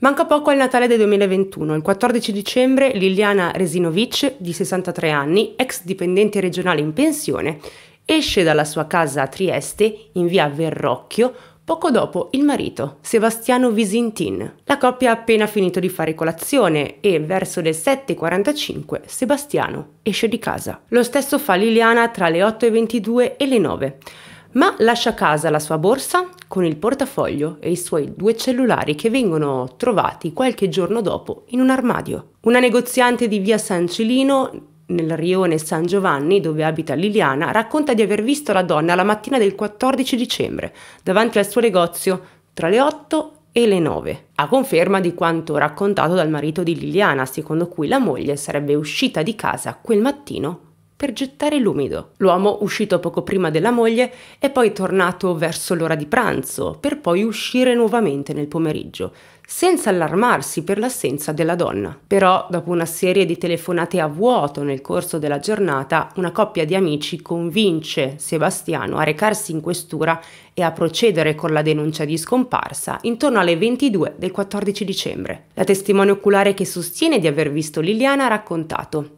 Manca poco al Natale del 2021. Il 14 dicembre Liliana Resinovic, di 63 anni, ex dipendente regionale in pensione, esce dalla sua casa a Trieste, in via Verrocchio, poco dopo il marito, Sebastiano Visintin. La coppia ha appena finito di fare colazione e verso le 7.45 Sebastiano esce di casa. Lo stesso fa Liliana tra le 8.22 e le 9 ma lascia a casa la sua borsa con il portafoglio e i suoi due cellulari che vengono trovati qualche giorno dopo in un armadio. Una negoziante di via San Cilino nel rione San Giovanni, dove abita Liliana, racconta di aver visto la donna la mattina del 14 dicembre, davanti al suo negozio, tra le 8 e le 9, a conferma di quanto raccontato dal marito di Liliana, secondo cui la moglie sarebbe uscita di casa quel mattino per gettare l'umido. L'uomo, uscito poco prima della moglie, è poi tornato verso l'ora di pranzo, per poi uscire nuovamente nel pomeriggio, senza allarmarsi per l'assenza della donna. Però, dopo una serie di telefonate a vuoto nel corso della giornata, una coppia di amici convince Sebastiano a recarsi in questura e a procedere con la denuncia di scomparsa intorno alle 22 del 14 dicembre. La testimone oculare che sostiene di aver visto Liliana ha raccontato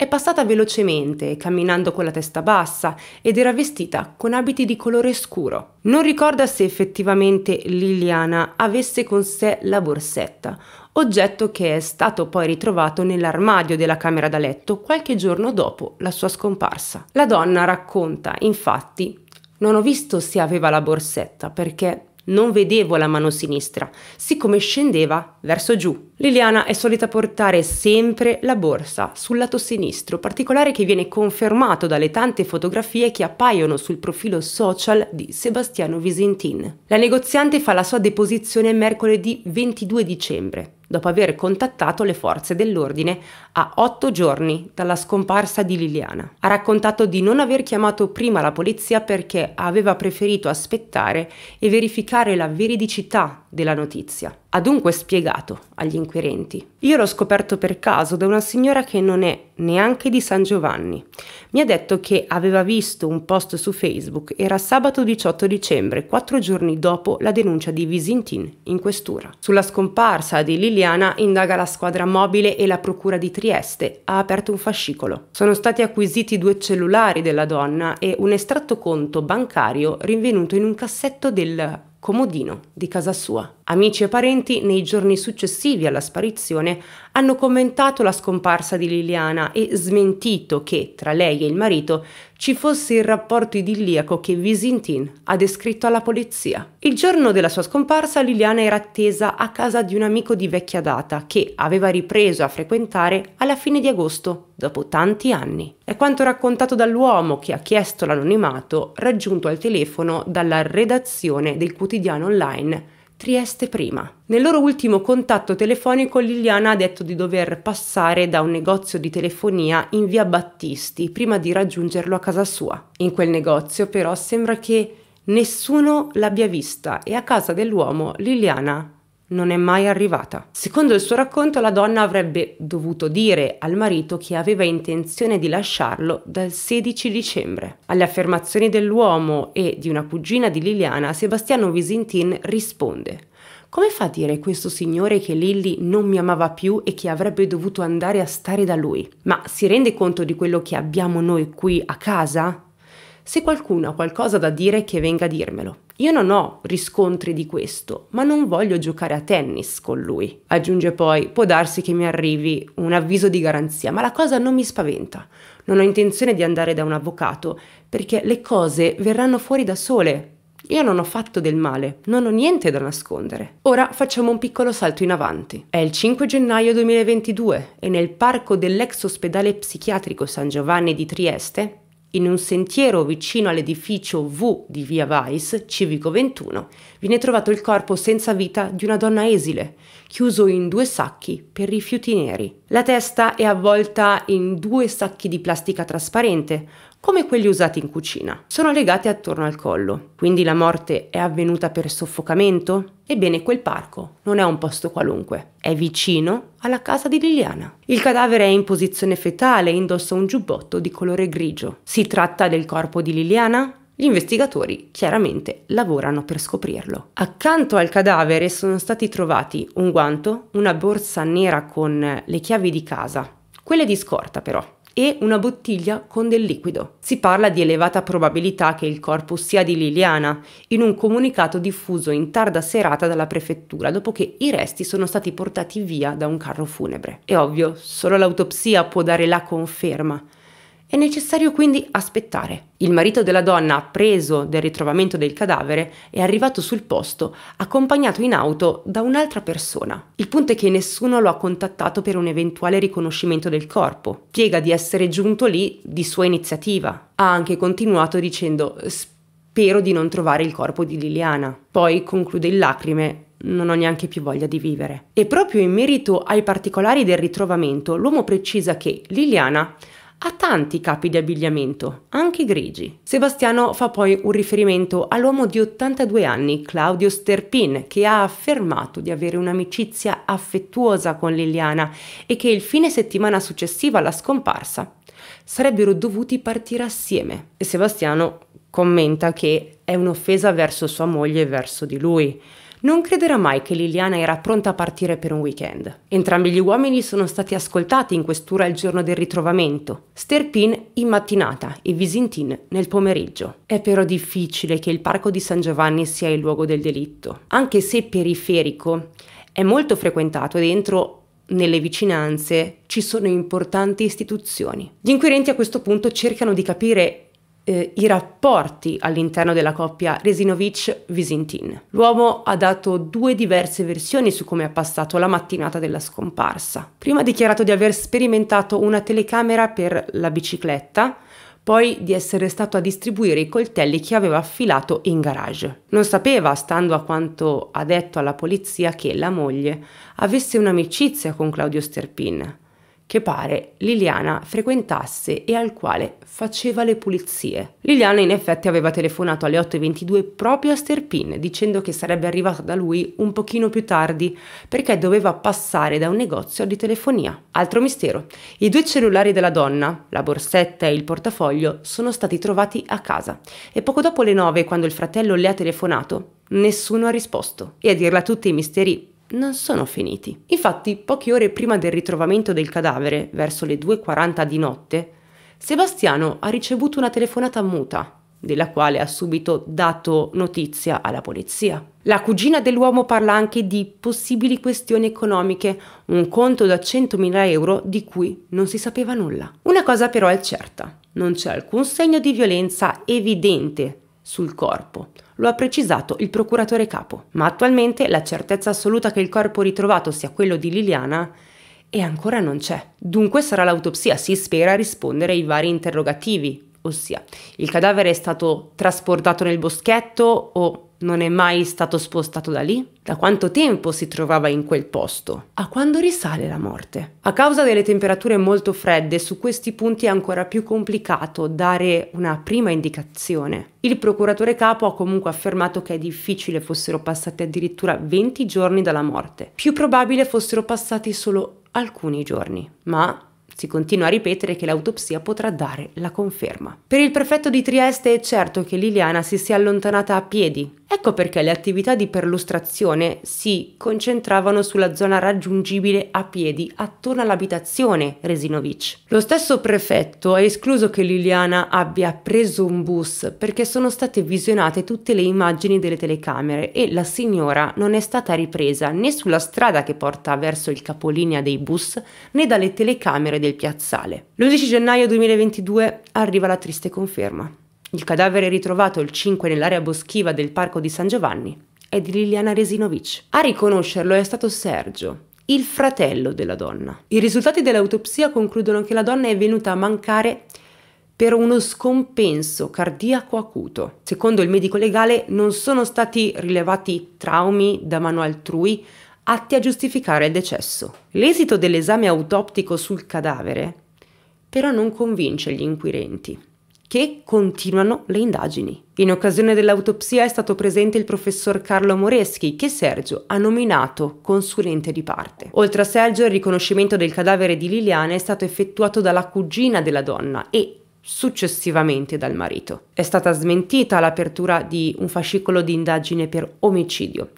è passata velocemente, camminando con la testa bassa, ed era vestita con abiti di colore scuro. Non ricorda se effettivamente Liliana avesse con sé la borsetta, oggetto che è stato poi ritrovato nell'armadio della camera da letto qualche giorno dopo la sua scomparsa. La donna racconta, infatti, non ho visto se aveva la borsetta perché non vedevo la mano sinistra, siccome scendeva verso giù. Liliana è solita portare sempre la borsa sul lato sinistro, particolare che viene confermato dalle tante fotografie che appaiono sul profilo social di Sebastiano Visentin. La negoziante fa la sua deposizione mercoledì 22 dicembre dopo aver contattato le forze dell'ordine a otto giorni dalla scomparsa di Liliana. Ha raccontato di non aver chiamato prima la polizia perché aveva preferito aspettare e verificare la veridicità della notizia ha dunque spiegato agli inquirenti. Io l'ho scoperto per caso da una signora che non è neanche di San Giovanni. Mi ha detto che aveva visto un post su Facebook, era sabato 18 dicembre, quattro giorni dopo la denuncia di Visintin in questura. Sulla scomparsa di Liliana indaga la squadra mobile e la procura di Trieste ha aperto un fascicolo. Sono stati acquisiti due cellulari della donna e un estratto conto bancario rinvenuto in un cassetto del comodino di casa sua. Amici e parenti nei giorni successivi alla sparizione hanno commentato la scomparsa di Liliana e smentito che tra lei e il marito ci fosse il rapporto idilliaco che Visintin ha descritto alla polizia. Il giorno della sua scomparsa Liliana era attesa a casa di un amico di vecchia data che aveva ripreso a frequentare alla fine di agosto, dopo tanti anni. È quanto raccontato dall'uomo che ha chiesto l'anonimato raggiunto al telefono dalla redazione del quotidiano online Trieste prima. Nel loro ultimo contatto telefonico Liliana ha detto di dover passare da un negozio di telefonia in via Battisti prima di raggiungerlo a casa sua. In quel negozio però sembra che nessuno l'abbia vista e a casa dell'uomo Liliana non è mai arrivata. Secondo il suo racconto la donna avrebbe dovuto dire al marito che aveva intenzione di lasciarlo dal 16 dicembre. Alle affermazioni dell'uomo e di una cugina di Liliana, Sebastiano Visintin risponde come fa a dire questo signore che Lilly non mi amava più e che avrebbe dovuto andare a stare da lui? Ma si rende conto di quello che abbiamo noi qui a casa? Se qualcuno ha qualcosa da dire che venga a dirmelo. Io non ho riscontri di questo, ma non voglio giocare a tennis con lui. Aggiunge poi, può darsi che mi arrivi un avviso di garanzia, ma la cosa non mi spaventa. Non ho intenzione di andare da un avvocato, perché le cose verranno fuori da sole. Io non ho fatto del male, non ho niente da nascondere. Ora facciamo un piccolo salto in avanti. È il 5 gennaio 2022 e nel parco dell'ex ospedale psichiatrico San Giovanni di Trieste in un sentiero vicino all'edificio V di via Weiss, civico 21, viene trovato il corpo senza vita di una donna esile, chiuso in due sacchi per rifiuti neri. La testa è avvolta in due sacchi di plastica trasparente, come quelli usati in cucina. Sono legate attorno al collo. Quindi la morte è avvenuta per soffocamento? Ebbene, quel parco non è un posto qualunque, è vicino alla casa di Liliana. Il cadavere è in posizione fetale e indossa un giubbotto di colore grigio. Si tratta del corpo di Liliana? Gli investigatori chiaramente lavorano per scoprirlo. Accanto al cadavere sono stati trovati un guanto, una borsa nera con le chiavi di casa, quelle di scorta però, e una bottiglia con del liquido. Si parla di elevata probabilità che il corpo sia di Liliana, in un comunicato diffuso in tarda serata dalla prefettura dopo che i resti sono stati portati via da un carro funebre. È ovvio, solo l'autopsia può dare la conferma, è necessario quindi aspettare. Il marito della donna, preso del ritrovamento del cadavere, è arrivato sul posto, accompagnato in auto da un'altra persona. Il punto è che nessuno lo ha contattato per un eventuale riconoscimento del corpo. Piega di essere giunto lì di sua iniziativa. Ha anche continuato dicendo spero di non trovare il corpo di Liliana. Poi conclude in lacrime non ho neanche più voglia di vivere. E proprio in merito ai particolari del ritrovamento, l'uomo precisa che Liliana ha tanti capi di abbigliamento, anche grigi. Sebastiano fa poi un riferimento all'uomo di 82 anni, Claudio Sterpin, che ha affermato di avere un'amicizia affettuosa con Liliana e che il fine settimana successiva alla scomparsa sarebbero dovuti partire assieme. E Sebastiano commenta che è un'offesa verso sua moglie e verso di lui non crederà mai che Liliana era pronta a partire per un weekend. Entrambi gli uomini sono stati ascoltati in questura il giorno del ritrovamento, Sterpin in mattinata e Visintin nel pomeriggio. È però difficile che il parco di San Giovanni sia il luogo del delitto, anche se periferico, è molto frequentato e dentro nelle vicinanze ci sono importanti istituzioni. Gli inquirenti a questo punto cercano di capire eh, i rapporti all'interno della coppia Resinovic-Visintin. L'uomo ha dato due diverse versioni su come ha passato la mattinata della scomparsa. Prima ha dichiarato di aver sperimentato una telecamera per la bicicletta, poi di essere stato a distribuire i coltelli che aveva affilato in garage. Non sapeva, stando a quanto ha detto alla polizia, che la moglie avesse un'amicizia con Claudio Sterpin che pare Liliana frequentasse e al quale faceva le pulizie. Liliana in effetti aveva telefonato alle 8.22 proprio a Sterpin dicendo che sarebbe arrivata da lui un pochino più tardi perché doveva passare da un negozio di telefonia. Altro mistero, i due cellulari della donna, la borsetta e il portafoglio, sono stati trovati a casa e poco dopo le 9 quando il fratello le ha telefonato Nessuno ha risposto e a dirla tutti i misteri non sono finiti. Infatti, poche ore prima del ritrovamento del cadavere, verso le 2.40 di notte, Sebastiano ha ricevuto una telefonata muta, della quale ha subito dato notizia alla polizia. La cugina dell'uomo parla anche di possibili questioni economiche, un conto da 100.000 euro di cui non si sapeva nulla. Una cosa però è certa, non c'è alcun segno di violenza evidente sul corpo, lo ha precisato il procuratore capo, ma attualmente la certezza assoluta che il corpo ritrovato sia quello di Liliana e ancora non c'è. Dunque sarà l'autopsia, si spera, a rispondere ai vari interrogativi, ossia il cadavere è stato trasportato nel boschetto o non è mai stato spostato da lì? Da quanto tempo si trovava in quel posto? A quando risale la morte? A causa delle temperature molto fredde, su questi punti è ancora più complicato dare una prima indicazione. Il procuratore capo ha comunque affermato che è difficile fossero passati addirittura 20 giorni dalla morte. Più probabile fossero passati solo alcuni giorni. Ma si continua a ripetere che l'autopsia potrà dare la conferma. Per il prefetto di Trieste è certo che Liliana si sia allontanata a piedi Ecco perché le attività di perlustrazione si concentravano sulla zona raggiungibile a piedi attorno all'abitazione Resinovic. Lo stesso prefetto ha escluso che Liliana abbia preso un bus perché sono state visionate tutte le immagini delle telecamere e la signora non è stata ripresa né sulla strada che porta verso il capolinea dei bus né dalle telecamere del piazzale. L'11 gennaio 2022 arriva la triste conferma. Il cadavere ritrovato il 5 nell'area boschiva del parco di San Giovanni è di Liliana Resinovic. A riconoscerlo è stato Sergio, il fratello della donna. I risultati dell'autopsia concludono che la donna è venuta a mancare per uno scompenso cardiaco acuto. Secondo il medico legale non sono stati rilevati traumi da mano altrui atti a giustificare il decesso. L'esito dell'esame autoptico sul cadavere però non convince gli inquirenti che continuano le indagini. In occasione dell'autopsia è stato presente il professor Carlo Moreschi, che Sergio ha nominato consulente di parte. Oltre a Sergio, il riconoscimento del cadavere di Liliana è stato effettuato dalla cugina della donna e successivamente dal marito. È stata smentita l'apertura di un fascicolo di indagine per omicidio.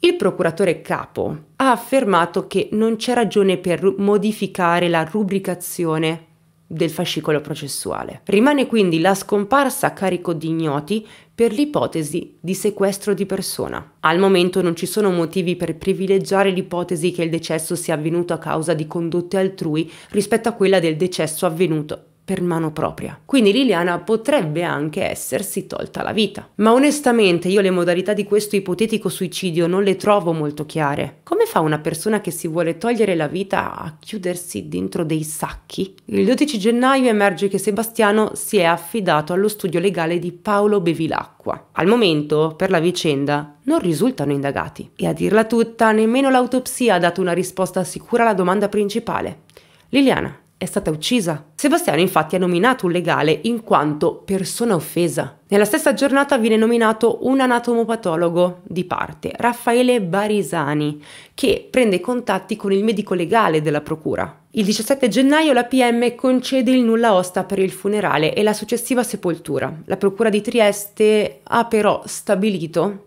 Il procuratore capo ha affermato che non c'è ragione per modificare la rubricazione del fascicolo processuale. Rimane quindi la scomparsa a carico di ignoti per l'ipotesi di sequestro di persona. Al momento non ci sono motivi per privilegiare l'ipotesi che il decesso sia avvenuto a causa di condotte altrui rispetto a quella del decesso avvenuto per mano propria. Quindi Liliana potrebbe anche essersi tolta la vita. Ma onestamente io le modalità di questo ipotetico suicidio non le trovo molto chiare. Come fa una persona che si vuole togliere la vita a chiudersi dentro dei sacchi? Il 12 gennaio emerge che Sebastiano si è affidato allo studio legale di Paolo Bevilacqua. Al momento, per la vicenda, non risultano indagati. E a dirla tutta, nemmeno l'autopsia ha dato una risposta sicura alla domanda principale. Liliana, è stata uccisa. Sebastiano infatti ha nominato un legale in quanto persona offesa. Nella stessa giornata viene nominato un anatomopatologo di parte, Raffaele Barisani, che prende contatti con il medico legale della procura. Il 17 gennaio la PM concede il nulla osta per il funerale e la successiva sepoltura. La procura di Trieste ha però stabilito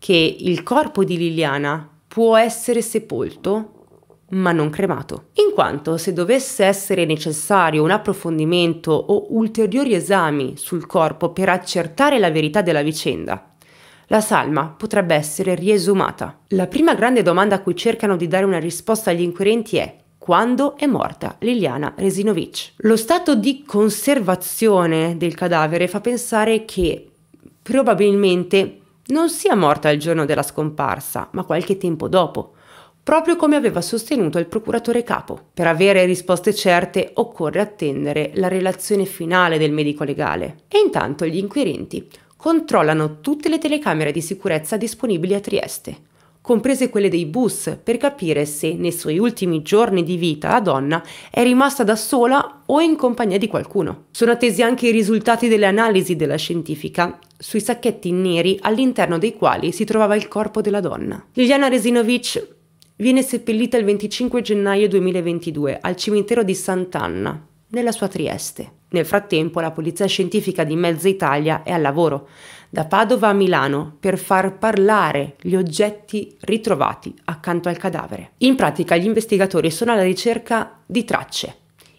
che il corpo di Liliana può essere sepolto ma non cremato, in quanto se dovesse essere necessario un approfondimento o ulteriori esami sul corpo per accertare la verità della vicenda, la salma potrebbe essere riesumata. La prima grande domanda a cui cercano di dare una risposta agli inquirenti è quando è morta Liliana Resinovic. Lo stato di conservazione del cadavere fa pensare che probabilmente non sia morta il giorno della scomparsa, ma qualche tempo dopo, proprio come aveva sostenuto il procuratore capo. Per avere risposte certe occorre attendere la relazione finale del medico legale. E intanto gli inquirenti controllano tutte le telecamere di sicurezza disponibili a Trieste, comprese quelle dei bus, per capire se nei suoi ultimi giorni di vita la donna è rimasta da sola o in compagnia di qualcuno. Sono attesi anche i risultati delle analisi della scientifica sui sacchetti neri all'interno dei quali si trovava il corpo della donna. Liliana Resinovic Viene seppellita il 25 gennaio 2022 al cimitero di Sant'Anna, nella sua Trieste. Nel frattempo la polizia scientifica di Mezza Italia è al lavoro, da Padova a Milano, per far parlare gli oggetti ritrovati accanto al cadavere. In pratica gli investigatori sono alla ricerca di tracce,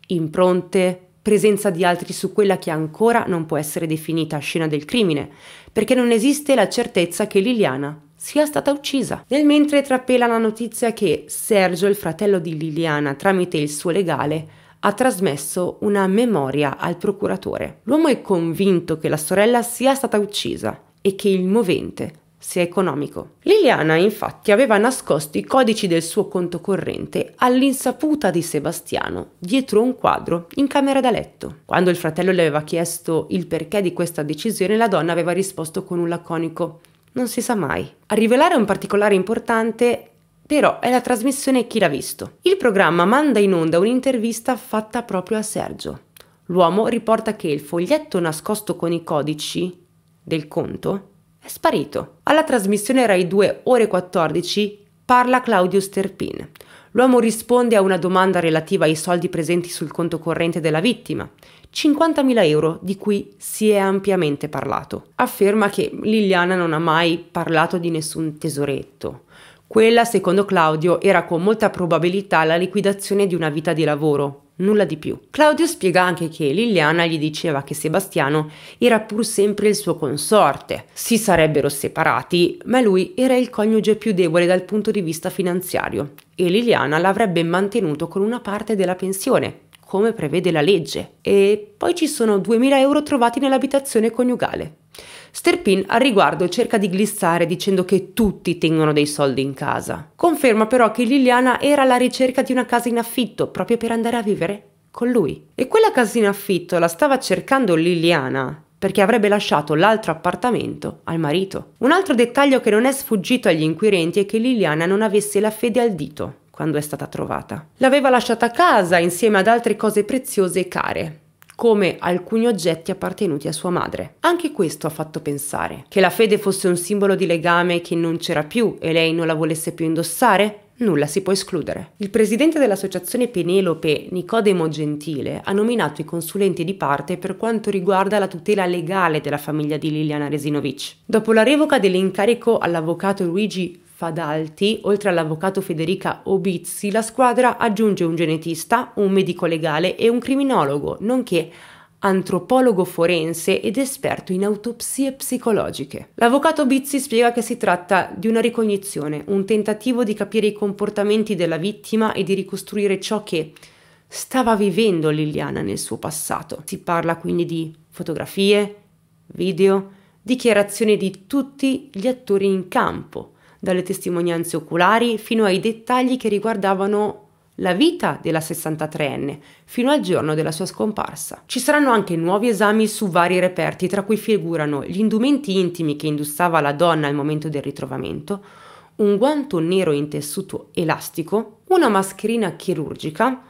impronte, presenza di altri su quella che ancora non può essere definita scena del crimine, perché non esiste la certezza che Liliana sia stata uccisa. Nel mentre trapela la notizia che Sergio, il fratello di Liliana, tramite il suo legale, ha trasmesso una memoria al procuratore. L'uomo è convinto che la sorella sia stata uccisa e che il movente sia economico. Liliana infatti aveva nascosto i codici del suo conto corrente all'insaputa di Sebastiano dietro un quadro in camera da letto. Quando il fratello le aveva chiesto il perché di questa decisione, la donna aveva risposto con un laconico non si sa mai. A rivelare un particolare importante però è la trasmissione Chi l'ha visto. Il programma manda in onda un'intervista fatta proprio a Sergio. L'uomo riporta che il foglietto nascosto con i codici del conto è sparito. Alla trasmissione Rai 2 ore 14 parla Claudio Sterpin. L'uomo risponde a una domanda relativa ai soldi presenti sul conto corrente della vittima. 50.000 euro di cui si è ampiamente parlato. Afferma che Liliana non ha mai parlato di nessun tesoretto. Quella, secondo Claudio, era con molta probabilità la liquidazione di una vita di lavoro, nulla di più. Claudio spiega anche che Liliana gli diceva che Sebastiano era pur sempre il suo consorte, si sarebbero separati, ma lui era il coniuge più debole dal punto di vista finanziario e Liliana l'avrebbe mantenuto con una parte della pensione, come prevede la legge, e poi ci sono 2.000 euro trovati nell'abitazione coniugale. Sterpin al riguardo cerca di glissare dicendo che tutti tengono dei soldi in casa. Conferma però che Liliana era alla ricerca di una casa in affitto proprio per andare a vivere con lui. E quella casa in affitto la stava cercando Liliana perché avrebbe lasciato l'altro appartamento al marito. Un altro dettaglio che non è sfuggito agli inquirenti è che Liliana non avesse la fede al dito quando è stata trovata. L'aveva lasciata a casa insieme ad altre cose preziose e care come alcuni oggetti appartenuti a sua madre. Anche questo ha fatto pensare. Che la fede fosse un simbolo di legame che non c'era più e lei non la volesse più indossare? Nulla si può escludere. Il presidente dell'associazione Penelope, Nicodemo Gentile, ha nominato i consulenti di parte per quanto riguarda la tutela legale della famiglia di Liliana Resinovic. Dopo la revoca dell'incarico all'avvocato Luigi Fadalti, oltre all'avvocato Federica Obizzi, la squadra aggiunge un genetista, un medico legale e un criminologo, nonché antropologo forense ed esperto in autopsie psicologiche. L'avvocato Bizzi spiega che si tratta di una ricognizione, un tentativo di capire i comportamenti della vittima e di ricostruire ciò che stava vivendo Liliana nel suo passato. Si parla quindi di fotografie, video, dichiarazioni di tutti gli attori in campo, dalle testimonianze oculari fino ai dettagli che riguardavano la vita della 63enne fino al giorno della sua scomparsa. Ci saranno anche nuovi esami su vari reperti, tra cui figurano gli indumenti intimi che indossava la donna al momento del ritrovamento, un guanto nero in tessuto elastico, una mascherina chirurgica,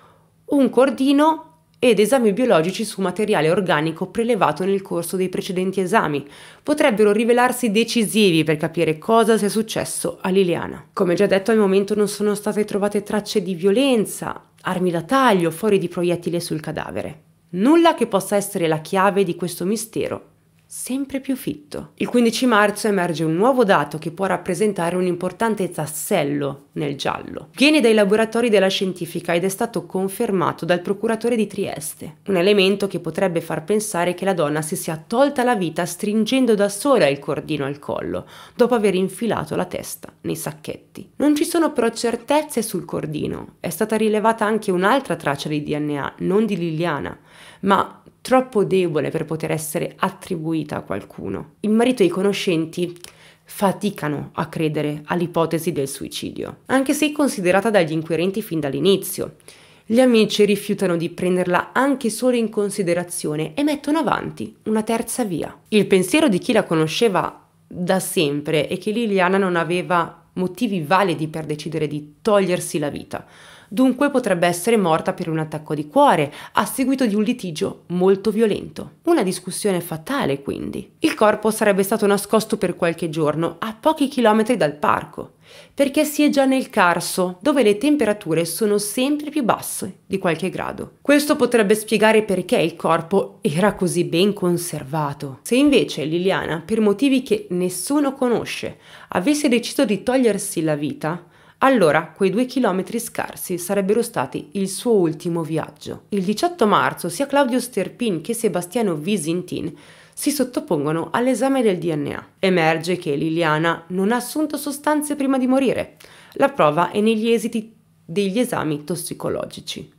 un cordino ed esami biologici su materiale organico prelevato nel corso dei precedenti esami potrebbero rivelarsi decisivi per capire cosa sia successo a Liliana. Come già detto al momento non sono state trovate tracce di violenza, armi da taglio, fuori di proiettile sul cadavere. Nulla che possa essere la chiave di questo mistero sempre più fitto. Il 15 marzo emerge un nuovo dato che può rappresentare un importante tassello nel giallo. Viene dai laboratori della scientifica ed è stato confermato dal procuratore di Trieste, un elemento che potrebbe far pensare che la donna si sia tolta la vita stringendo da sola il cordino al collo, dopo aver infilato la testa nei sacchetti. Non ci sono però certezze sul cordino, è stata rilevata anche un'altra traccia di DNA, non di Liliana, ma troppo debole per poter essere attribuita a qualcuno. Il marito e i conoscenti faticano a credere all'ipotesi del suicidio, anche se considerata dagli inquirenti fin dall'inizio. Gli amici rifiutano di prenderla anche solo in considerazione e mettono avanti una terza via. Il pensiero di chi la conosceva da sempre è che Liliana non aveva motivi validi per decidere di togliersi la vita, dunque potrebbe essere morta per un attacco di cuore a seguito di un litigio molto violento. Una discussione fatale, quindi. Il corpo sarebbe stato nascosto per qualche giorno a pochi chilometri dal parco, perché si è già nel Carso, dove le temperature sono sempre più basse di qualche grado. Questo potrebbe spiegare perché il corpo era così ben conservato. Se invece Liliana, per motivi che nessuno conosce, avesse deciso di togliersi la vita, allora, quei due chilometri scarsi sarebbero stati il suo ultimo viaggio. Il 18 marzo sia Claudio Sterpin che Sebastiano Visintin si sottopongono all'esame del DNA. Emerge che Liliana non ha assunto sostanze prima di morire. La prova è negli esiti degli esami tossicologici.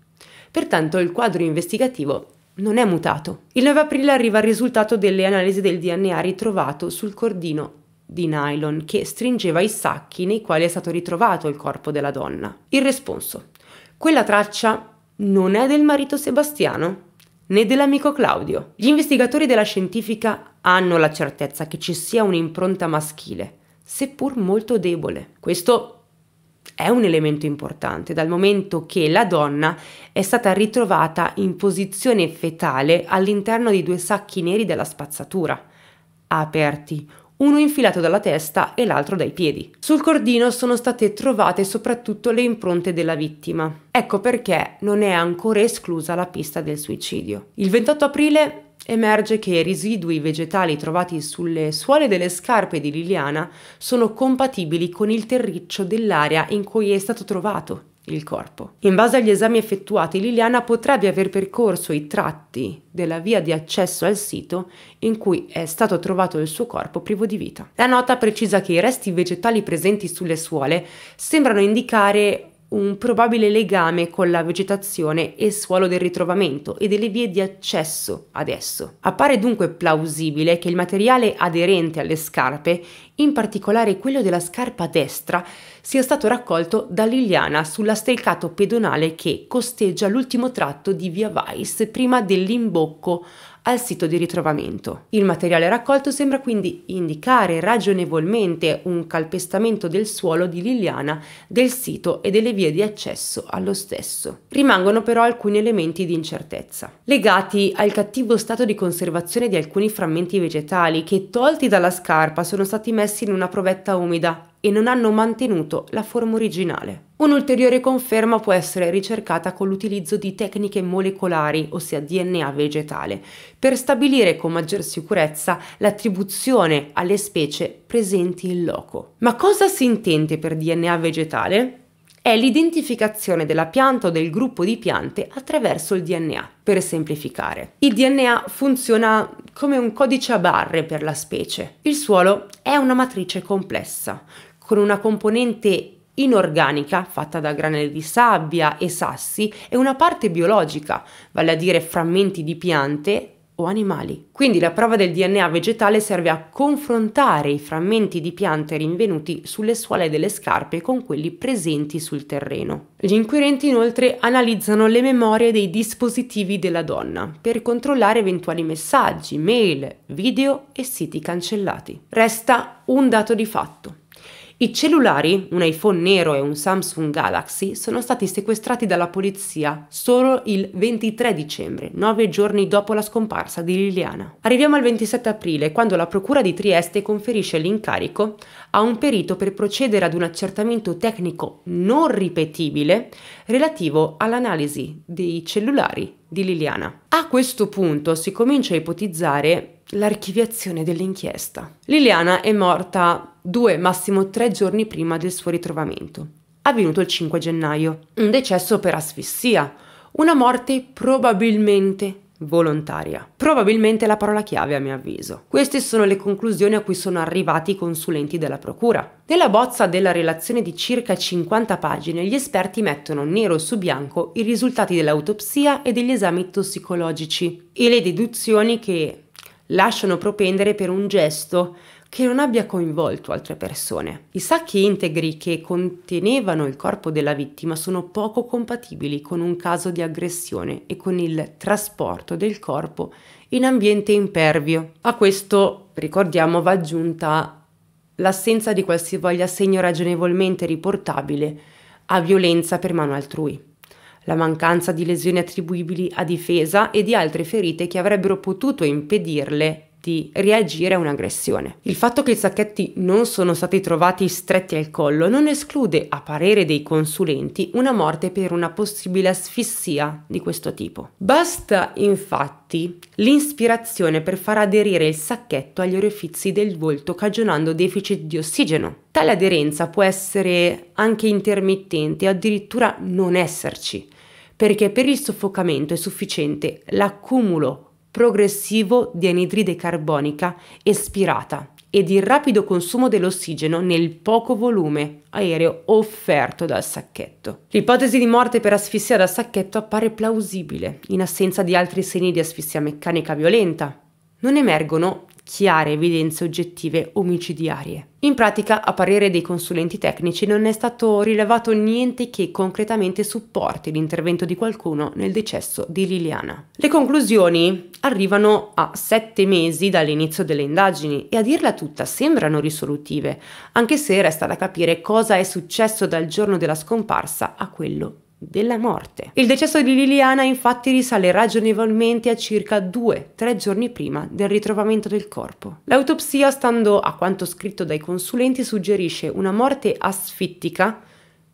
Pertanto il quadro investigativo non è mutato. Il 9 aprile arriva il risultato delle analisi del DNA ritrovato sul cordino di nylon che stringeva i sacchi nei quali è stato ritrovato il corpo della donna. Il responso. Quella traccia non è del marito Sebastiano né dell'amico Claudio. Gli investigatori della scientifica hanno la certezza che ci sia un'impronta maschile, seppur molto debole. Questo è un elemento importante dal momento che la donna è stata ritrovata in posizione fetale all'interno di due sacchi neri della spazzatura, aperti, uno infilato dalla testa e l'altro dai piedi. Sul cordino sono state trovate soprattutto le impronte della vittima. Ecco perché non è ancora esclusa la pista del suicidio. Il 28 aprile emerge che i residui vegetali trovati sulle suole delle scarpe di Liliana sono compatibili con il terriccio dell'area in cui è stato trovato il corpo. In base agli esami effettuati, Liliana potrebbe aver percorso i tratti della via di accesso al sito in cui è stato trovato il suo corpo privo di vita. La nota precisa che i resti vegetali presenti sulle suole sembrano indicare un probabile legame con la vegetazione e suolo del ritrovamento e delle vie di accesso ad esso. Appare dunque plausibile che il materiale aderente alle scarpe, in particolare quello della scarpa destra, sia stato raccolto da Liliana sull'astricato pedonale che costeggia l'ultimo tratto di via Weiss prima dell'imbocco al sito di ritrovamento. Il materiale raccolto sembra quindi indicare ragionevolmente un calpestamento del suolo di Liliana, del sito e delle vie di accesso allo stesso. Rimangono però alcuni elementi di incertezza, legati al cattivo stato di conservazione di alcuni frammenti vegetali che tolti dalla scarpa sono stati messi in una provetta umida e non hanno mantenuto la forma originale. Un'ulteriore conferma può essere ricercata con l'utilizzo di tecniche molecolari, ossia DNA vegetale, per stabilire con maggior sicurezza l'attribuzione alle specie presenti in loco. Ma cosa si intende per DNA vegetale? È l'identificazione della pianta o del gruppo di piante attraverso il DNA, per semplificare. Il DNA funziona come un codice a barre per la specie. Il suolo è una matrice complessa, con una componente inorganica fatta da granelli di sabbia e sassi e una parte biologica, vale a dire frammenti di piante o animali. Quindi la prova del DNA vegetale serve a confrontare i frammenti di piante rinvenuti sulle suole delle scarpe con quelli presenti sul terreno. Gli inquirenti inoltre analizzano le memorie dei dispositivi della donna per controllare eventuali messaggi, mail, video e siti cancellati. Resta un dato di fatto. I cellulari, un iPhone nero e un Samsung Galaxy, sono stati sequestrati dalla polizia solo il 23 dicembre, nove giorni dopo la scomparsa di Liliana. Arriviamo al 27 aprile, quando la Procura di Trieste conferisce l'incarico a un perito per procedere ad un accertamento tecnico non ripetibile relativo all'analisi dei cellulari di Liliana. A questo punto si comincia a ipotizzare l'archiviazione dell'inchiesta. Liliana è morta due, massimo tre giorni prima del suo ritrovamento, avvenuto il 5 gennaio. Un decesso per asfissia, una morte probabilmente volontaria. Probabilmente la parola chiave a mio avviso. Queste sono le conclusioni a cui sono arrivati i consulenti della Procura. Nella bozza della relazione di circa 50 pagine gli esperti mettono nero su bianco i risultati dell'autopsia e degli esami tossicologici e le deduzioni che lasciano propendere per un gesto che non abbia coinvolto altre persone. I sacchi integri che contenevano il corpo della vittima sono poco compatibili con un caso di aggressione e con il trasporto del corpo in ambiente impervio. A questo, ricordiamo, va aggiunta l'assenza di qualsivoglia segno ragionevolmente riportabile a violenza per mano altrui la mancanza di lesioni attribuibili a difesa e di altre ferite che avrebbero potuto impedirle di reagire a un'aggressione. Il fatto che i sacchetti non sono stati trovati stretti al collo non esclude, a parere dei consulenti, una morte per una possibile asfissia di questo tipo. Basta infatti l'inspirazione per far aderire il sacchetto agli orifizi del volto cagionando deficit di ossigeno. Tale aderenza può essere anche intermittente e addirittura non esserci, perché per il soffocamento è sufficiente l'accumulo progressivo di anidride carbonica espirata e di rapido consumo dell'ossigeno nel poco volume aereo offerto dal sacchetto. L'ipotesi di morte per asfissia da sacchetto appare plausibile in assenza di altri segni di asfissia meccanica violenta. Non emergono chiare evidenze oggettive omicidiarie. In pratica, a parere dei consulenti tecnici, non è stato rilevato niente che concretamente supporti l'intervento di qualcuno nel decesso di Liliana. Le conclusioni arrivano a sette mesi dall'inizio delle indagini e a dirla tutta sembrano risolutive, anche se resta da capire cosa è successo dal giorno della scomparsa a quello della morte. Il decesso di Liliana infatti risale ragionevolmente a circa 2-3 giorni prima del ritrovamento del corpo. L'autopsia, stando a quanto scritto dai consulenti, suggerisce una morte asfittica,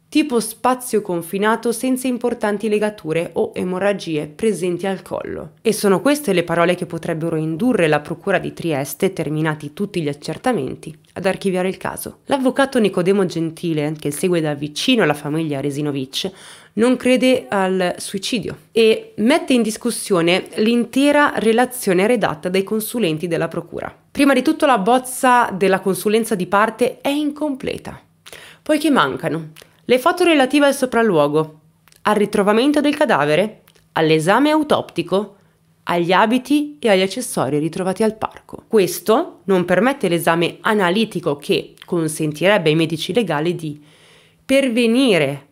tipo spazio confinato senza importanti legature o emorragie presenti al collo. E sono queste le parole che potrebbero indurre la Procura di Trieste, terminati tutti gli accertamenti, ad archiviare il caso. L'avvocato Nicodemo Gentile, che segue da vicino la famiglia Resinovic, non crede al suicidio e mette in discussione l'intera relazione redatta dai consulenti della Procura. Prima di tutto la bozza della consulenza di parte è incompleta, poiché mancano le foto relative al sopralluogo, al ritrovamento del cadavere, all'esame autoptico, agli abiti e agli accessori ritrovati al parco. Questo non permette l'esame analitico che consentirebbe ai medici legali di pervenire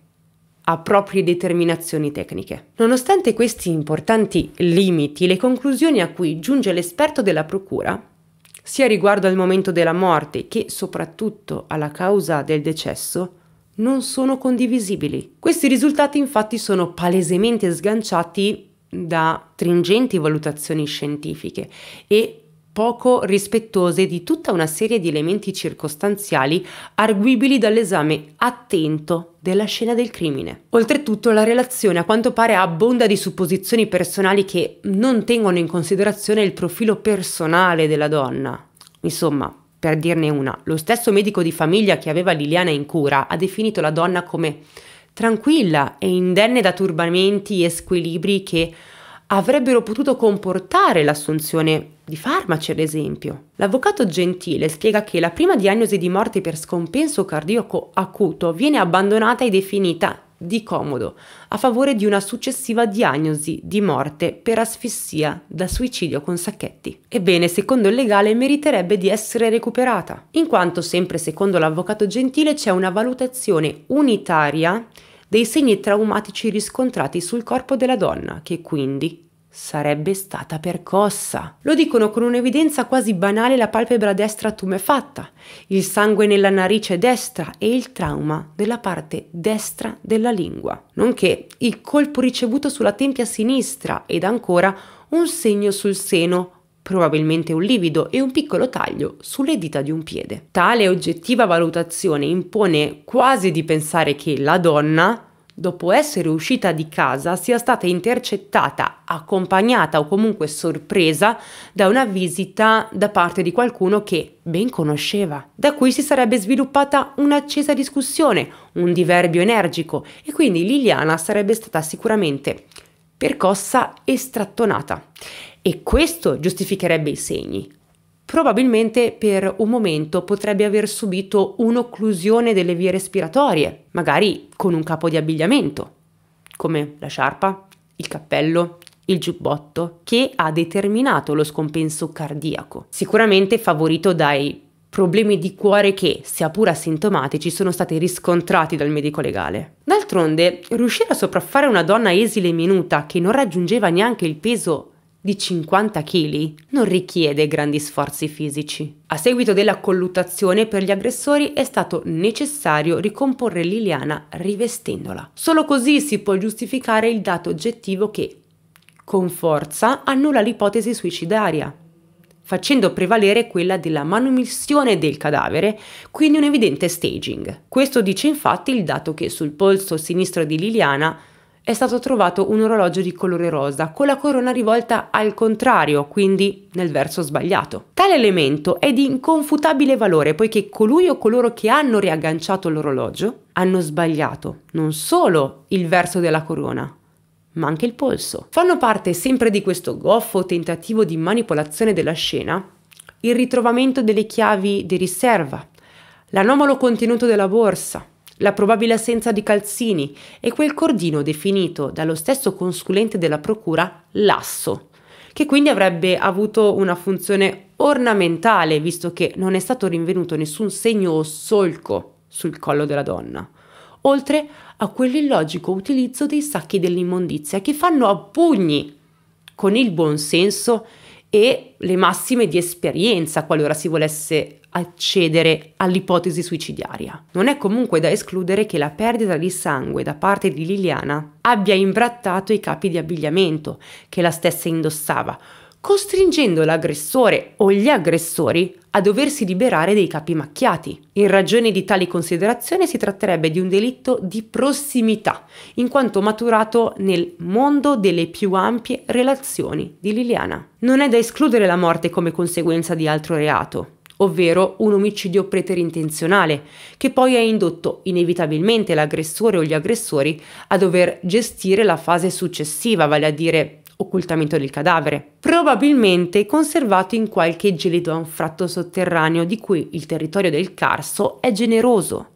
a proprie determinazioni tecniche. Nonostante questi importanti limiti, le conclusioni a cui giunge l'esperto della Procura, sia riguardo al momento della morte che soprattutto alla causa del decesso, non sono condivisibili. Questi risultati infatti sono palesemente sganciati da stringenti valutazioni scientifiche e poco rispettose di tutta una serie di elementi circostanziali arguibili dall'esame attento della scena del crimine. Oltretutto la relazione a quanto pare abbonda di supposizioni personali che non tengono in considerazione il profilo personale della donna. Insomma, per dirne una, lo stesso medico di famiglia che aveva Liliana in cura ha definito la donna come tranquilla e indenne da turbamenti e squilibri che avrebbero potuto comportare l'assunzione di farmaci, ad esempio. L'avvocato Gentile spiega che la prima diagnosi di morte per scompenso cardiaco acuto viene abbandonata e definita di comodo a favore di una successiva diagnosi di morte per asfissia da suicidio con sacchetti. Ebbene, secondo il legale meriterebbe di essere recuperata, in quanto sempre secondo l'avvocato Gentile c'è una valutazione unitaria dei segni traumatici riscontrati sul corpo della donna, che quindi sarebbe stata percossa. Lo dicono con un'evidenza quasi banale la palpebra destra tumefatta, il sangue nella narice destra e il trauma della parte destra della lingua, nonché il colpo ricevuto sulla tempia sinistra ed ancora un segno sul seno probabilmente un livido e un piccolo taglio sulle dita di un piede. Tale oggettiva valutazione impone quasi di pensare che la donna, dopo essere uscita di casa, sia stata intercettata, accompagnata o comunque sorpresa da una visita da parte di qualcuno che ben conosceva, da cui si sarebbe sviluppata un'accesa discussione, un diverbio energico e quindi Liliana sarebbe stata sicuramente percossa e strattonata. E questo giustificherebbe i segni. Probabilmente per un momento potrebbe aver subito un'occlusione delle vie respiratorie, magari con un capo di abbigliamento, come la sciarpa, il cappello, il giubbotto, che ha determinato lo scompenso cardiaco, sicuramente favorito dai problemi di cuore che, sia pur asintomatici, sono stati riscontrati dal medico legale. D'altronde, riuscire a sopraffare una donna esile e minuta che non raggiungeva neanche il peso di 50 kg non richiede grandi sforzi fisici. A seguito della colluttazione per gli aggressori è stato necessario ricomporre Liliana rivestendola. Solo così si può giustificare il dato oggettivo che, con forza, annulla l'ipotesi suicidaria, facendo prevalere quella della manomissione del cadavere, quindi un evidente staging. Questo dice infatti il dato che sul polso sinistro di Liliana è stato trovato un orologio di colore rosa con la corona rivolta al contrario, quindi nel verso sbagliato. Tale elemento è di inconfutabile valore poiché colui o coloro che hanno riagganciato l'orologio hanno sbagliato non solo il verso della corona, ma anche il polso. Fanno parte sempre di questo goffo tentativo di manipolazione della scena il ritrovamento delle chiavi di riserva, l'anomalo contenuto della borsa, la probabile assenza di calzini e quel cordino definito dallo stesso consulente della procura lasso, che quindi avrebbe avuto una funzione ornamentale visto che non è stato rinvenuto nessun segno o solco sul collo della donna oltre a quell'illogico utilizzo dei sacchi dell'immondizia che fanno a pugni con il buon buonsenso e le massime di esperienza qualora si volesse accedere all'ipotesi suicidiaria. Non è comunque da escludere che la perdita di sangue da parte di Liliana abbia imbrattato i capi di abbigliamento che la stessa indossava, costringendo l'aggressore o gli aggressori a doversi liberare dei capi macchiati. In ragione di tali considerazioni si tratterebbe di un delitto di prossimità, in quanto maturato nel mondo delle più ampie relazioni di Liliana. Non è da escludere la morte come conseguenza di altro reato, ovvero un omicidio preterintenzionale, che poi ha indotto inevitabilmente l'aggressore o gli aggressori a dover gestire la fase successiva, vale a dire occultamento del cadavere, probabilmente conservato in qualche gelido anfratto sotterraneo di cui il territorio del Carso è generoso,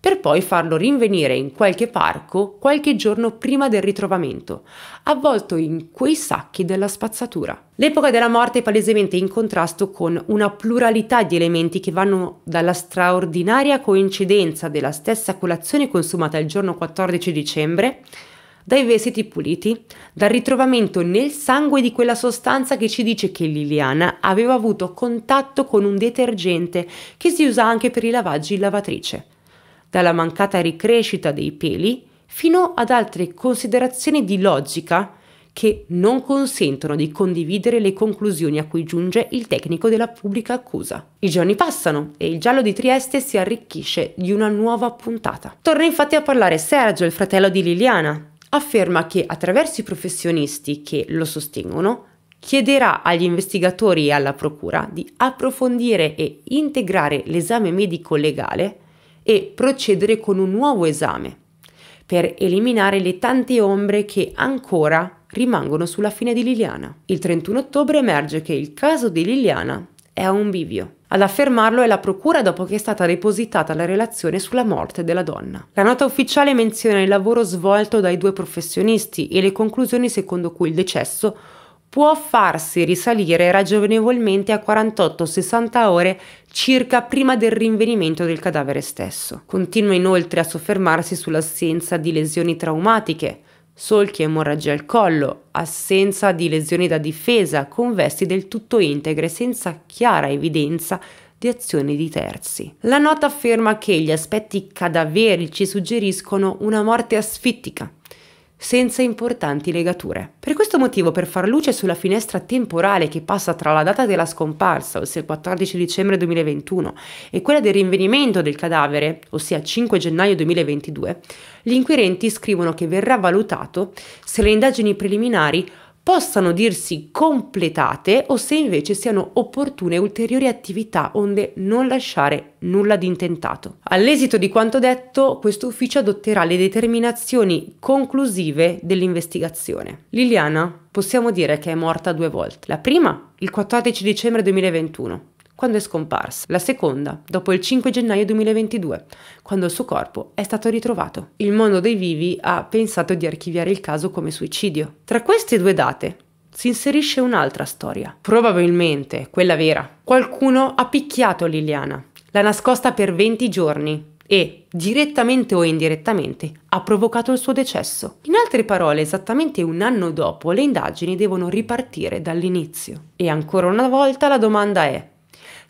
per poi farlo rinvenire in qualche parco qualche giorno prima del ritrovamento, avvolto in quei sacchi della spazzatura. L'epoca della morte è palesemente in contrasto con una pluralità di elementi che vanno dalla straordinaria coincidenza della stessa colazione consumata il giorno 14 dicembre dai vestiti puliti, dal ritrovamento nel sangue di quella sostanza che ci dice che Liliana aveva avuto contatto con un detergente che si usa anche per i lavaggi in lavatrice, dalla mancata ricrescita dei peli fino ad altre considerazioni di logica che non consentono di condividere le conclusioni a cui giunge il tecnico della pubblica accusa. I giorni passano e il giallo di Trieste si arricchisce di una nuova puntata. Torna infatti a parlare Sergio, il fratello di Liliana, afferma che attraverso i professionisti che lo sostengono chiederà agli investigatori e alla Procura di approfondire e integrare l'esame medico legale e procedere con un nuovo esame per eliminare le tante ombre che ancora rimangono sulla fine di Liliana. Il 31 ottobre emerge che il caso di Liliana è a un bivio. Ad affermarlo è la procura dopo che è stata depositata la relazione sulla morte della donna. La nota ufficiale menziona il lavoro svolto dai due professionisti e le conclusioni secondo cui il decesso può farsi risalire ragionevolmente a 48-60 ore circa prima del rinvenimento del cadavere stesso. Continua inoltre a soffermarsi sull'assenza di lesioni traumatiche, solchi, emorragia al collo, assenza di lesioni da difesa, con vesti del tutto integre senza chiara evidenza di azioni di terzi. La nota afferma che gli aspetti cadaverici suggeriscono una morte asfittica, senza importanti legature. Per questo motivo, per far luce sulla finestra temporale che passa tra la data della scomparsa, ossia il 14 dicembre 2021, e quella del rinvenimento del cadavere, ossia 5 gennaio 2022, gli inquirenti scrivono che verrà valutato se le indagini preliminari possano dirsi completate o se invece siano opportune ulteriori attività onde non lasciare nulla di intentato. All'esito di quanto detto, questo ufficio adotterà le determinazioni conclusive dell'investigazione. Liliana possiamo dire che è morta due volte. La prima il 14 dicembre 2021 quando è scomparsa, la seconda dopo il 5 gennaio 2022, quando il suo corpo è stato ritrovato. Il mondo dei vivi ha pensato di archiviare il caso come suicidio. Tra queste due date si inserisce un'altra storia, probabilmente quella vera. Qualcuno ha picchiato Liliana, l'ha nascosta per 20 giorni e, direttamente o indirettamente, ha provocato il suo decesso. In altre parole, esattamente un anno dopo, le indagini devono ripartire dall'inizio. E ancora una volta la domanda è,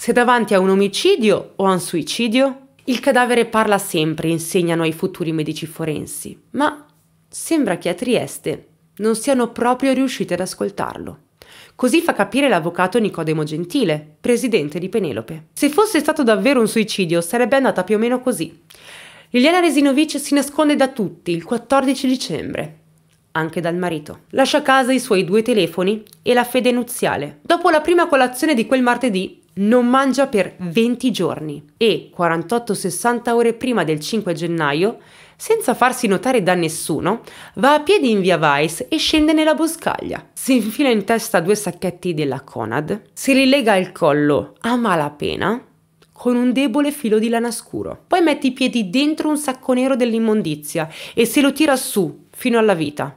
se davanti a un omicidio o a un suicidio? Il cadavere parla sempre, insegnano ai futuri medici forensi, ma sembra che a Trieste non siano proprio riusciti ad ascoltarlo. Così fa capire l'avvocato Nicodemo Gentile, presidente di Penelope. Se fosse stato davvero un suicidio, sarebbe andata più o meno così. Liliana Resinovic si nasconde da tutti il 14 dicembre, anche dal marito. Lascia a casa i suoi due telefoni e la fede nuziale. Dopo la prima colazione di quel martedì, non mangia per 20 giorni e 48-60 ore prima del 5 gennaio, senza farsi notare da nessuno, va a piedi in via Weiss e scende nella boscaglia. Si infila in testa due sacchetti della Conad, si rilega al collo a malapena con un debole filo di lana scuro. Poi mette i piedi dentro un sacco nero dell'immondizia e se lo tira su fino alla vita.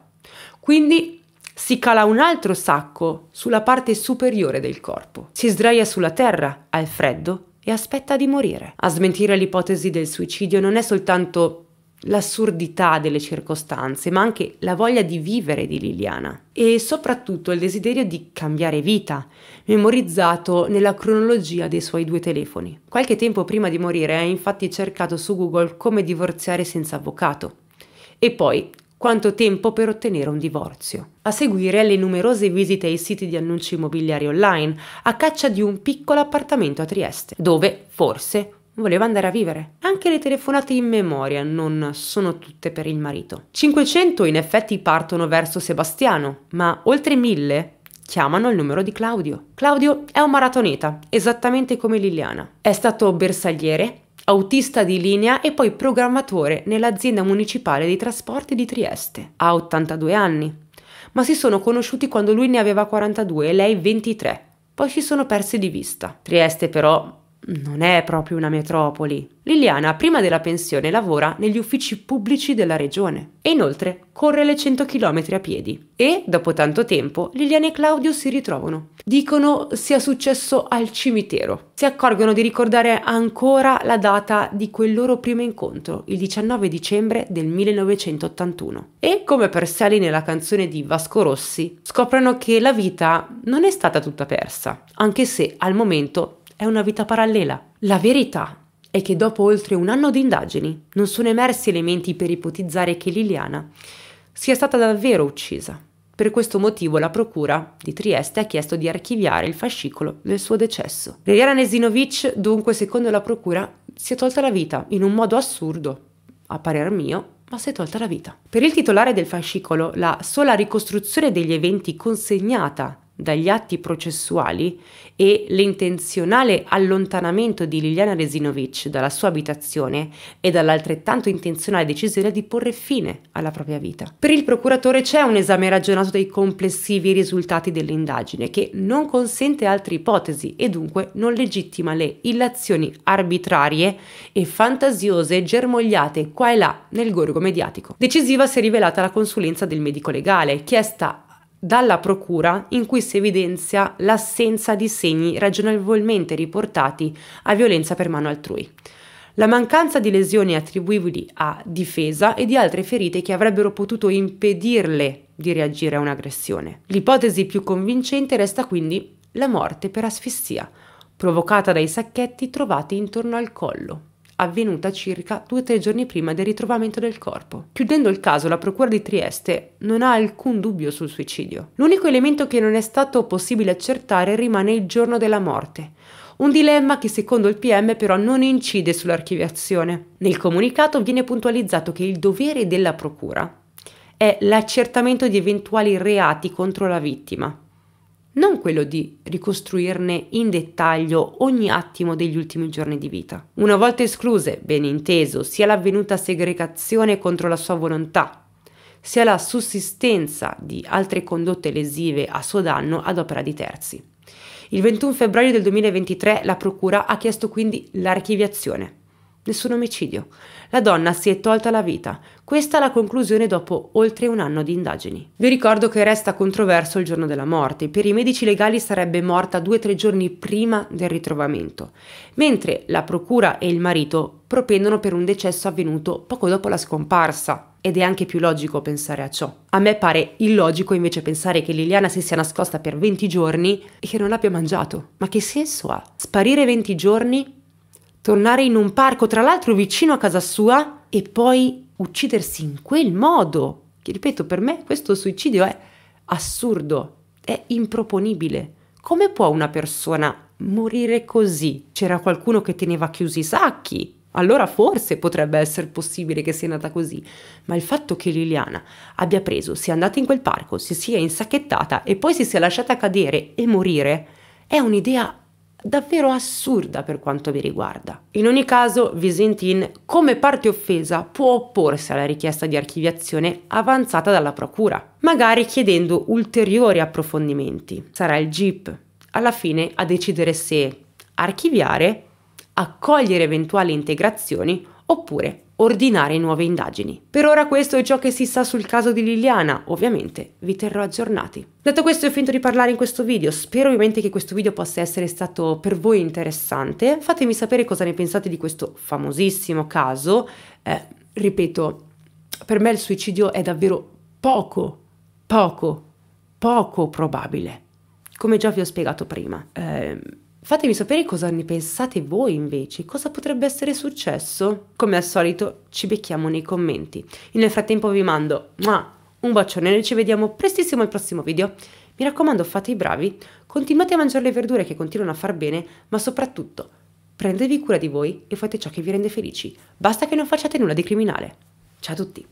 Quindi si cala un altro sacco sulla parte superiore del corpo, si sdraia sulla terra al freddo e aspetta di morire. A smentire l'ipotesi del suicidio non è soltanto l'assurdità delle circostanze, ma anche la voglia di vivere di Liliana e soprattutto il desiderio di cambiare vita, memorizzato nella cronologia dei suoi due telefoni. Qualche tempo prima di morire ha infatti cercato su Google come divorziare senza avvocato e poi quanto tempo per ottenere un divorzio. A seguire le numerose visite ai siti di annunci immobiliari online, a caccia di un piccolo appartamento a Trieste, dove forse voleva andare a vivere. Anche le telefonate in memoria non sono tutte per il marito. 500 in effetti partono verso Sebastiano, ma oltre 1000 chiamano il numero di Claudio. Claudio è un maratoneta, esattamente come Liliana. È stato bersagliere, autista di linea e poi programmatore nell'azienda municipale dei trasporti di Trieste. Ha 82 anni, ma si sono conosciuti quando lui ne aveva 42 e lei 23. Poi si sono persi di vista. Trieste però non è proprio una metropoli. Liliana, prima della pensione, lavora negli uffici pubblici della regione e inoltre corre le 100 km a piedi. E, dopo tanto tempo, Liliana e Claudio si ritrovano. Dicono sia successo al cimitero. Si accorgono di ricordare ancora la data di quel loro primo incontro, il 19 dicembre del 1981. E, come per Sally nella canzone di Vasco Rossi, scoprono che la vita non è stata tutta persa, anche se al momento è una vita parallela. La verità è che dopo oltre un anno di indagini non sono emersi elementi per ipotizzare che Liliana sia stata davvero uccisa. Per questo motivo la Procura di Trieste ha chiesto di archiviare il fascicolo del suo decesso. Liliana Nesinovic, dunque, secondo la Procura, si è tolta la vita in un modo assurdo, a parer mio, ma si è tolta la vita. Per il titolare del fascicolo, la sola ricostruzione degli eventi consegnata dagli atti processuali e l'intenzionale allontanamento di Liliana Resinovic dalla sua abitazione e dall'altrettanto intenzionale decisione di porre fine alla propria vita. Per il procuratore c'è un esame ragionato dei complessivi risultati dell'indagine che non consente altre ipotesi e dunque non legittima le illazioni arbitrarie e fantasiose germogliate qua e là nel gorgo mediatico. Decisiva si è rivelata la consulenza del medico legale, chiesta dalla Procura in cui si evidenzia l'assenza di segni ragionevolmente riportati a violenza per mano altrui. La mancanza di lesioni attribuibili a difesa e di altre ferite che avrebbero potuto impedirle di reagire a un'aggressione. L'ipotesi più convincente resta quindi la morte per asfissia, provocata dai sacchetti trovati intorno al collo avvenuta circa due o tre giorni prima del ritrovamento del corpo. Chiudendo il caso, la Procura di Trieste non ha alcun dubbio sul suicidio. L'unico elemento che non è stato possibile accertare rimane il giorno della morte. Un dilemma che secondo il PM però non incide sull'archiviazione. Nel comunicato viene puntualizzato che il dovere della Procura è l'accertamento di eventuali reati contro la vittima, non quello di ricostruirne in dettaglio ogni attimo degli ultimi giorni di vita. Una volta escluse, ben inteso, sia l'avvenuta segregazione contro la sua volontà, sia la sussistenza di altre condotte lesive a suo danno ad opera di terzi. Il 21 febbraio del 2023 la Procura ha chiesto quindi l'archiviazione Nessun omicidio. La donna si è tolta la vita. Questa è la conclusione dopo oltre un anno di indagini. Vi ricordo che resta controverso il giorno della morte. Per i medici legali sarebbe morta due o tre giorni prima del ritrovamento, mentre la procura e il marito propendono per un decesso avvenuto poco dopo la scomparsa. Ed è anche più logico pensare a ciò. A me pare illogico invece pensare che Liliana si sia nascosta per 20 giorni e che non abbia mangiato. Ma che senso ha? Sparire 20 giorni tornare in un parco, tra l'altro vicino a casa sua, e poi uccidersi in quel modo. Che ripeto, per me questo suicidio è assurdo, è improponibile. Come può una persona morire così? C'era qualcuno che teneva chiusi i sacchi. Allora forse potrebbe essere possibile che sia nata così, ma il fatto che Liliana abbia preso, sia andata in quel parco, si sia insacchettata e poi si sia lasciata cadere e morire è un'idea davvero assurda per quanto mi riguarda. In ogni caso, Visentin, come parte offesa, può opporsi alla richiesta di archiviazione avanzata dalla Procura, magari chiedendo ulteriori approfondimenti. Sarà il GIP, alla fine, a decidere se archiviare, accogliere eventuali integrazioni oppure ordinare nuove indagini. Per ora questo è ciò che si sa sul caso di Liliana, ovviamente vi terrò aggiornati. Detto questo ho finito di parlare in questo video, spero ovviamente che questo video possa essere stato per voi interessante, fatemi sapere cosa ne pensate di questo famosissimo caso, eh, ripeto, per me il suicidio è davvero poco, poco, poco probabile, come già vi ho spiegato prima. Eh, Fatemi sapere cosa ne pensate voi invece, cosa potrebbe essere successo. Come al solito ci becchiamo nei commenti. Nel frattempo vi mando un bacione e ci vediamo prestissimo al prossimo video. Mi raccomando fate i bravi, continuate a mangiare le verdure che continuano a far bene, ma soprattutto prendetevi cura di voi e fate ciò che vi rende felici. Basta che non facciate nulla di criminale. Ciao a tutti!